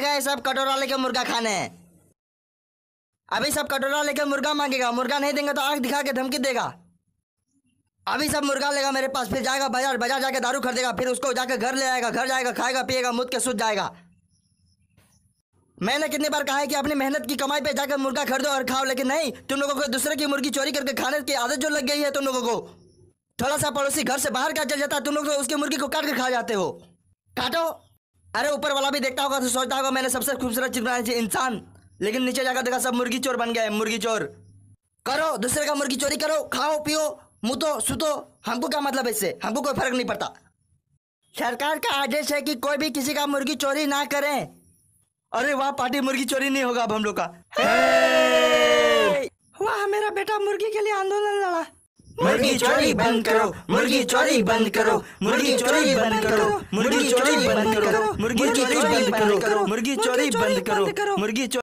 गए सब कटोरा लेके मुर्गा खाने अभी सब कटोरा लेके मुर्गा मांगेगा मुर्गा नहीं देंगे तो आग दिखा के धमकी देगा अभी सब मुर्गा लेगा मेरे पास फिर जाएगा बाजार बाजार जाके दारू खरीदेगा फिर उसको जाके घर ले आएगा घर जाएगा खाएगा पिएगा मुद के सूझ जाएगा मैंने कितनी बार कहा है कि अपनी मेहनत की कमाई पे जाकर मुर्गा खरीदो और खाओ लेकिन नहीं तुम लोगों को दूसरे की मुर्गी चोरी करके खाने की आदत जो लग गई है तुम लोगों को थोड़ा सा पड़ोसी घर से बाहर का चल जाता है तुम लोग तो उसकी मुर्गी को काट कर खा जाते हो काटो अरे ऊपर वाला भी देखता होगा तो सोचता होगा मैंने सबसे खूबसूरत चीज बनाई थी इंसान लेकिन नीचे जाकर देखा सब मुर्गी चोर बन गया है मुर्गी चोर करो दूसरे का मुर्गी चोरी करो खाओ पियो मुतो सुतो हमको क्या मतलब इससे हमको कोई फर्क नहीं पड़ता सरकार का आदेश है कि कोई भी किसी का मुर्गी चोरी ना करें अरे वाह पार्टी मुर्गी चोरी नहीं होगा अब हम लोग का वाह मेरा बेटा मुर्गी के लिए आंदोलन लड़ा मुर्गी चोरी बंद करो मुर्गी चोरी बंद करो मुर्गी चोरी बंद करो मुर्गी चोरी बंद करो मुर्गी चोरी बंद करो मुर्गी चोरी बंद करो मुर्गी चोरी